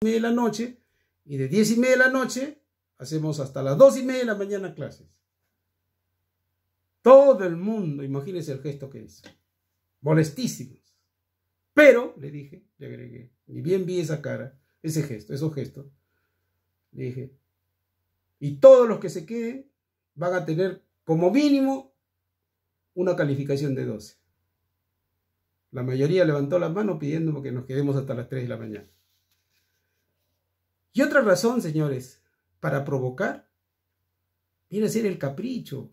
de la noche y de diez y media de la noche hacemos hasta las dos y media de la mañana clases. Todo el mundo, imagínense el gesto que hizo. Molestísimos. Pero, le dije, le agregué, y bien vi esa cara, ese gesto, esos gestos, le dije, y todos los que se queden van a tener como mínimo una calificación de 12. La mayoría levantó la mano pidiendo que nos quedemos hasta las 3 de la mañana. Y otra razón, señores, para provocar, viene a ser el capricho.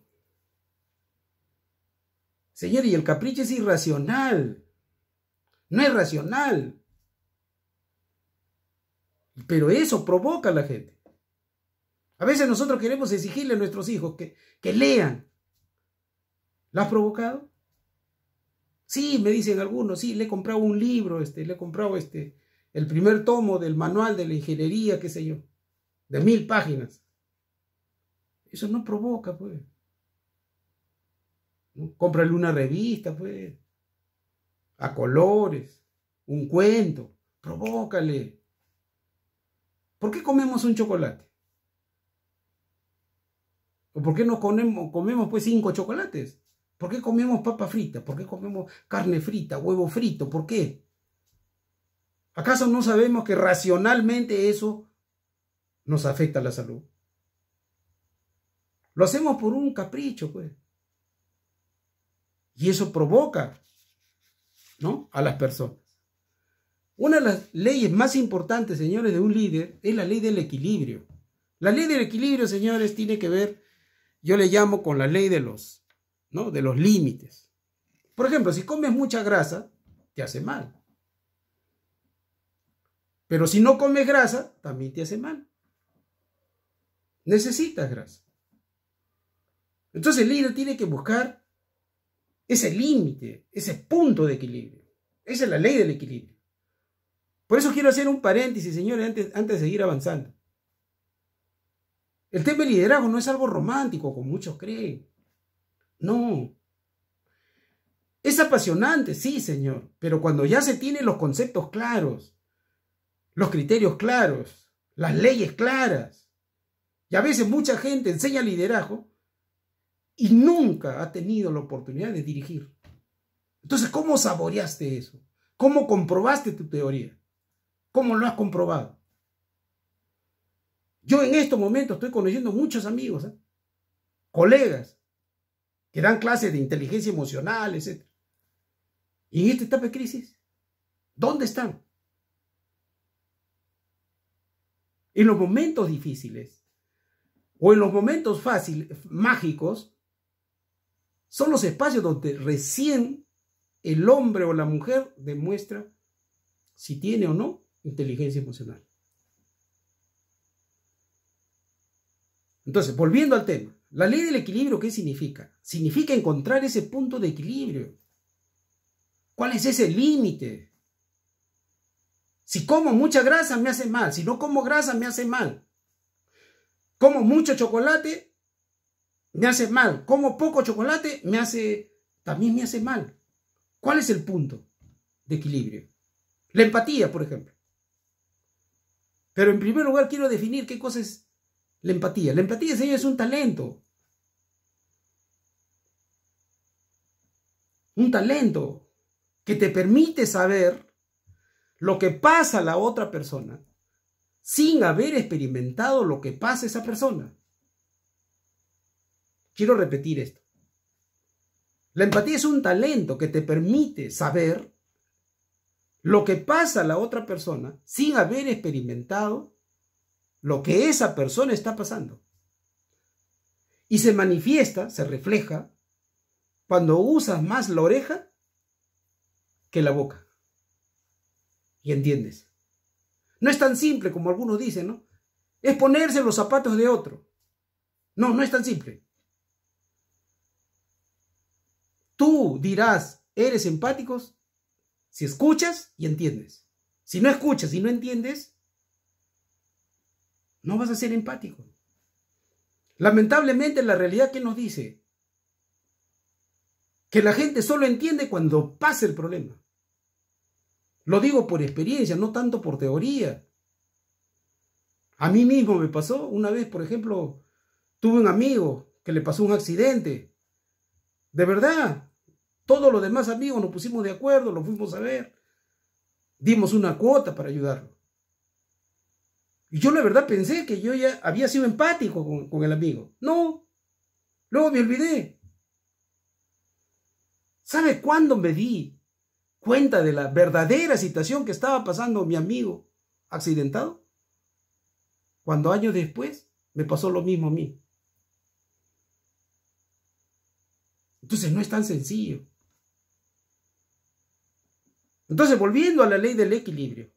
Señor, y el capricho es irracional. No es racional. Pero eso provoca a la gente. A veces nosotros queremos exigirle a nuestros hijos que, lean. ¿La has provocado? Sí, me dicen algunos, sí, le he comprado un libro, este, le he comprado este, el primer tomo del manual de la ingeniería, qué sé yo, de mil páginas. Eso no provoca, pues. Cómprale una revista, pues, a colores, un cuento, provócale. ¿Por qué comemos un chocolate? ¿O por qué no comemos, comemos pues cinco chocolates? ¿Por qué comemos papa frita? ¿Por qué comemos carne frita, huevo frito? ¿Por qué? ¿Acaso no sabemos que racionalmente eso nos afecta a la salud? Lo hacemos por un capricho, pues. Y eso provoca, ¿no? A las personas. Una de las leyes más importantes, señores, de un líder es la ley del equilibrio. La ley del equilibrio, señores, tiene que ver, yo le llamo con la ley de los, ¿no? De los límites. Por ejemplo, si comes mucha grasa, te hace mal. Pero si no comes grasa, también te hace mal. Necesitas grasa. Entonces el líder tiene que buscar ese límite, ese punto de equilibrio. Esa es la ley del equilibrio. Por eso quiero hacer un paréntesis, señores, antes, antes de seguir avanzando. El tema del liderazgo no es algo romántico, como muchos creen. No. Es apasionante, sí, señor, pero cuando ya se tienen los conceptos claros, los criterios claros, las leyes claras. Y a veces mucha gente enseña liderazgo y nunca ha tenido la oportunidad de dirigir. Entonces, ¿cómo saboreaste eso? ¿Cómo comprobaste tu teoría? ¿Cómo lo has comprobado? Yo en estos momentos estoy conociendo muchos amigos, ¿eh? colegas, que dan clases de inteligencia emocional, etc. Y en esta etapa de crisis, ¿dónde están? En los momentos difíciles o en los momentos fáciles, mágicos, son los espacios donde recién el hombre o la mujer demuestra si tiene o no inteligencia emocional. Entonces, volviendo al tema, la ley del equilibrio, ¿qué significa? Significa encontrar ese punto de equilibrio. ¿Cuál es ese límite? Si como mucha grasa me hace mal, si no como grasa me hace mal. Como mucho chocolate me hace mal, como poco chocolate me hace también me hace mal. ¿Cuál es el punto de equilibrio? La empatía, por ejemplo. Pero en primer lugar quiero definir qué cosa es la empatía. La empatía, señor, es un talento. Un talento que te permite saber lo que pasa a la otra persona sin haber experimentado lo que pasa a esa persona. Quiero repetir esto. La empatía es un talento que te permite saber lo que pasa a la otra persona sin haber experimentado lo que esa persona está pasando. Y se manifiesta, se refleja, cuando usas más la oreja que la boca y entiendes. No es tan simple como algunos dicen, ¿no? Es ponerse los zapatos de otro. No, no es tan simple. Tú dirás, eres empáticos si escuchas y entiendes. Si no escuchas y no entiendes, no vas a ser empático. Lamentablemente la realidad que nos dice que la gente solo entiende cuando pasa el problema. Lo digo por experiencia, no tanto por teoría. A mí mismo me pasó una vez, por ejemplo, tuve un amigo que le pasó un accidente. De verdad, todos los demás amigos nos pusimos de acuerdo, lo fuimos a ver. Dimos una cuota para ayudarlo. Y yo la verdad pensé que yo ya había sido empático con, con el amigo. No, luego me olvidé. ¿Sabe cuándo me di cuenta de la verdadera situación que estaba pasando mi amigo accidentado? Cuando años después me pasó lo mismo a mí. Entonces no es tan sencillo. Entonces, volviendo a la ley del equilibrio,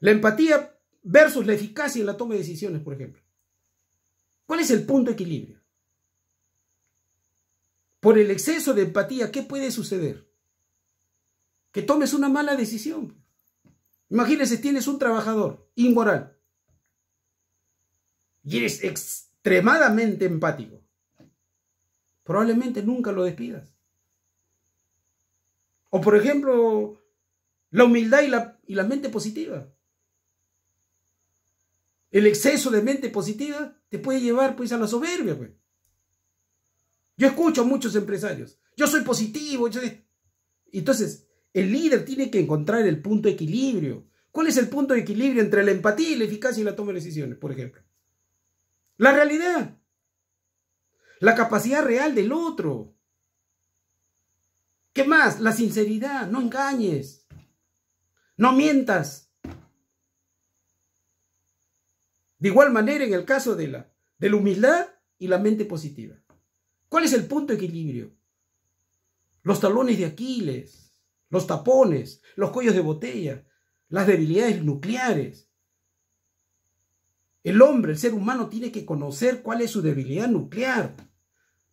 la empatía versus la eficacia en la toma de decisiones, por ejemplo. ¿Cuál es el punto de equilibrio? Por el exceso de empatía, ¿qué puede suceder? que tomes una mala decisión. Imagínese, tienes un trabajador inmoral y eres extremadamente empático. Probablemente nunca lo despidas. O por ejemplo, la humildad y la, y la mente positiva. El exceso de mente positiva te puede llevar pues a la soberbia. Pues. Yo escucho a muchos empresarios. Yo soy positivo. Yo... Entonces, el líder tiene que encontrar el punto de equilibrio. ¿Cuál es el punto de equilibrio entre la empatía y la eficacia en la toma de decisiones, por ejemplo? La realidad. La capacidad real del otro. ¿Qué más? La sinceridad. No engañes. No mientas. De igual manera, en el caso de la, de la humildad y la mente positiva. ¿Cuál es el punto de equilibrio? Los talones de Aquiles los tapones, los cuellos de botella, las debilidades nucleares. El hombre, el ser humano, tiene que conocer cuál es su debilidad nuclear.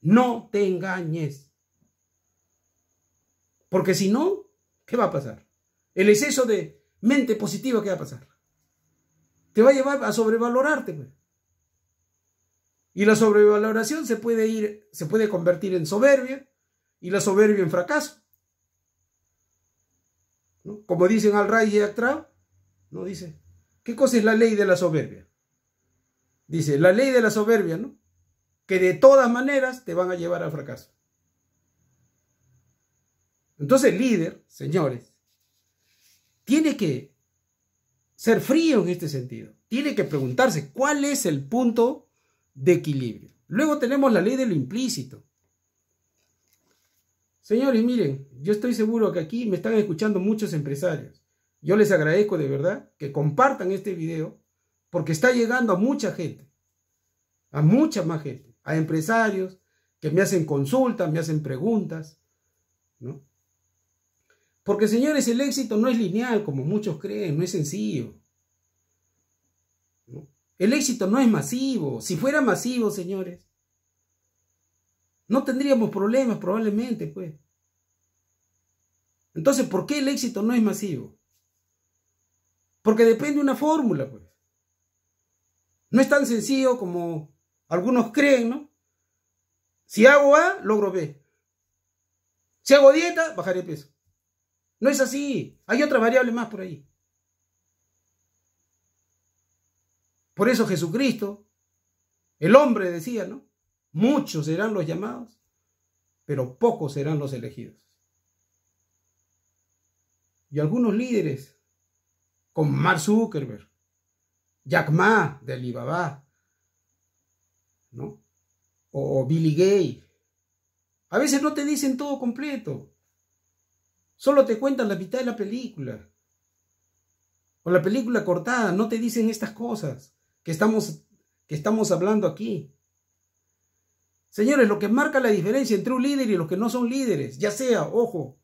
No te engañes. Porque si no, ¿qué va a pasar? El exceso de mente positiva, ¿qué va a pasar? Te va a llevar a sobrevalorarte. Pues. Y la sobrevaloración se puede ir, se puede convertir en soberbia y la soberbia en fracaso. Como dicen al rey y atrás, ¿no? Dice, ¿qué cosa es la ley de la soberbia? Dice, la ley de la soberbia, ¿no? Que de todas maneras te van a llevar al fracaso. Entonces, líder, señores, tiene que ser frío en este sentido. Tiene que preguntarse cuál es el punto de equilibrio. Luego tenemos la ley de lo implícito. Señores, miren, yo estoy seguro que aquí me están escuchando muchos empresarios. Yo les agradezco de verdad que compartan este video porque está llegando a mucha gente, a mucha más gente, a empresarios que me hacen consultas, me hacen preguntas, ¿no? Porque señores, el éxito no es lineal como muchos creen, no es sencillo. El éxito no es masivo. Si fuera masivo, señores, no tendríamos problemas probablemente, pues. Entonces, ¿por qué el éxito no es masivo? Porque depende de una fórmula, pues. No es tan sencillo como algunos creen, ¿no? Si hago A, logro B. Si hago dieta, bajaré peso. No es así. Hay otra variable más por ahí. Por eso Jesucristo, el hombre decía, ¿no? Muchos serán los llamados, pero pocos serán los elegidos. Y algunos líderes, como Mark Zuckerberg, Jack Ma de Alibaba, ¿no? o Billy Gay, a veces no te dicen todo completo, solo te cuentan la mitad de la película. O la película cortada, no te dicen estas cosas que estamos, que estamos hablando aquí. Señores, lo que marca la diferencia entre un líder y los que no son líderes, ya sea, ojo,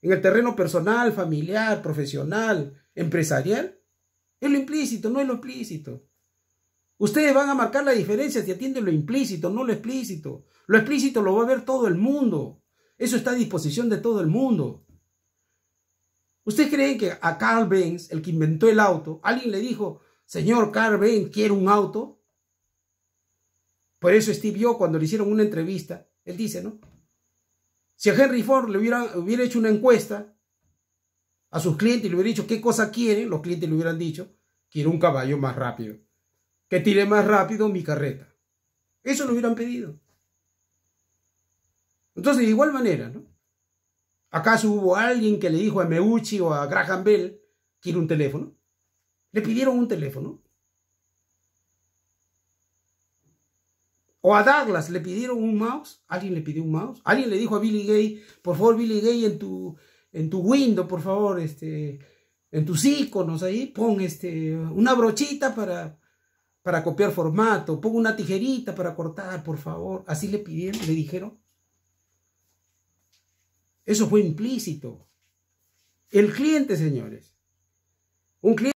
en el terreno personal, familiar, profesional, empresarial, es lo implícito, no es lo explícito. Ustedes van a marcar la diferencia si atienden lo implícito, no lo explícito. Lo explícito lo va a ver todo el mundo. Eso está a disposición de todo el mundo. ¿Ustedes creen que a Carl Benz, el que inventó el auto, alguien le dijo, señor Carl Benz, quiero un auto? Por eso Steve yo cuando le hicieron una entrevista, él dice, ¿no? Si a Henry Ford le hubiera, hecho una encuesta a sus clientes y le hubiera dicho qué cosa quiere, los clientes le hubieran dicho, quiero un caballo más rápido, que tire más rápido mi carreta. Eso lo hubieran pedido. Entonces, de igual manera, ¿no? ¿Acaso hubo alguien que le dijo a Meucci o a Graham Bell, quiero un teléfono? Le pidieron un teléfono. O a Douglas le pidieron un mouse. ¿Alguien le pidió un mouse? ¿Alguien le dijo a Billy Gay, por favor, Billy Gay, en tu, en tu window, por favor, este, en tus iconos ahí, pon este, una brochita para, para copiar formato, pon una tijerita para cortar, por favor. Así le pidieron, le dijeron. Eso fue implícito. El cliente, señores. Un cliente.